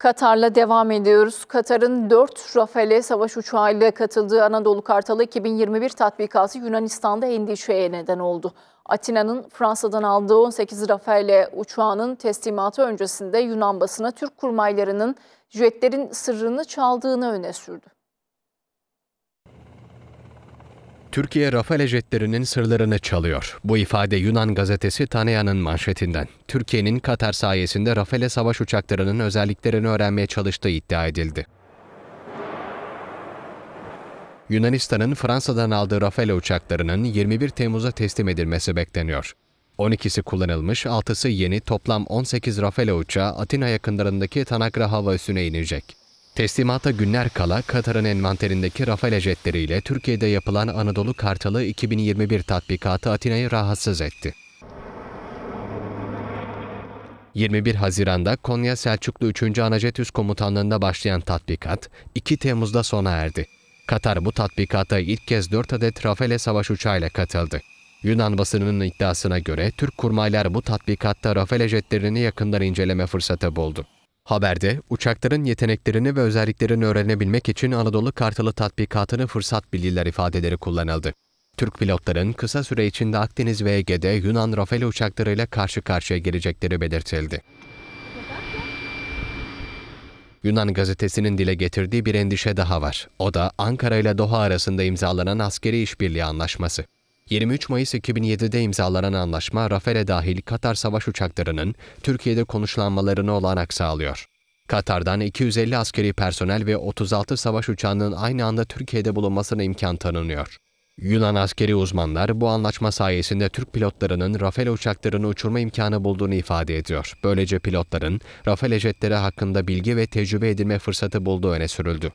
Katar'la devam ediyoruz. Katar'ın 4 Rafale savaş uçağıyla katıldığı Anadolu Kartalı 2021 tatbikatı Yunanistan'da endişeye neden oldu. Atina'nın Fransa'dan aldığı 18 Rafale uçağının teslimatı öncesinde Yunan basına Türk kurmaylarının jetlerin sırrını çaldığını öne sürdü. Türkiye Rafale jetlerinin sırlarını çalıyor. Bu ifade Yunan gazetesi Tanea'nın manşetinden. Türkiye'nin Katar sayesinde Rafale savaş uçaklarının özelliklerini öğrenmeye çalıştığı iddia edildi. Yunanistan'ın Fransa'dan aldığı Rafale uçaklarının 21 Temmuz'a teslim edilmesi bekleniyor. 12'si kullanılmış, 6'sı yeni toplam 18 Rafale uçağı Atina yakınlarındaki Tanagra hava üssüne inecek. Teslimata günler kala Katar'ın envanterindeki Rafale jetleriyle Türkiye'de yapılan Anadolu Kartalı 2021 tatbikatı Atina'yı rahatsız etti. 21 Haziran'da Konya Selçuklu 3. Anajet Üst Komutanlığı'nda başlayan tatbikat 2 Temmuz'da sona erdi. Katar bu tatbikata ilk kez 4 adet Rafale savaş uçağıyla katıldı. Yunan basınının iddiasına göre Türk kurmaylar bu tatbikatta Rafale jetlerini yakından inceleme fırsatı buldu. Haberde uçakların yeteneklerini ve özelliklerini öğrenebilmek için Anadolu Kartalı tatbikatını fırsat bildiler ifadeleri kullanıldı. Türk pilotların kısa süre içinde Akdeniz ve Ege'de Yunan Rafale uçaklarıyla karşı karşıya gelecekleri belirtildi. Yunan gazetesinin dile getirdiği bir endişe daha var. O da Ankara ile Doha arasında imzalanan askeri işbirliği anlaşması. 23 Mayıs 2007'de imzalanan anlaşma Rafale dahil Katar savaş uçaklarının Türkiye'de konuşlanmalarını olanak sağlıyor. Katar'dan 250 askeri personel ve 36 savaş uçağının aynı anda Türkiye'de bulunmasına imkan tanınıyor. Yunan askeri uzmanlar bu anlaşma sayesinde Türk pilotlarının Rafale uçaklarını uçurma imkanı bulduğunu ifade ediyor. Böylece pilotların Rafale jetleri hakkında bilgi ve tecrübe edinme fırsatı bulduğu öne sürüldü.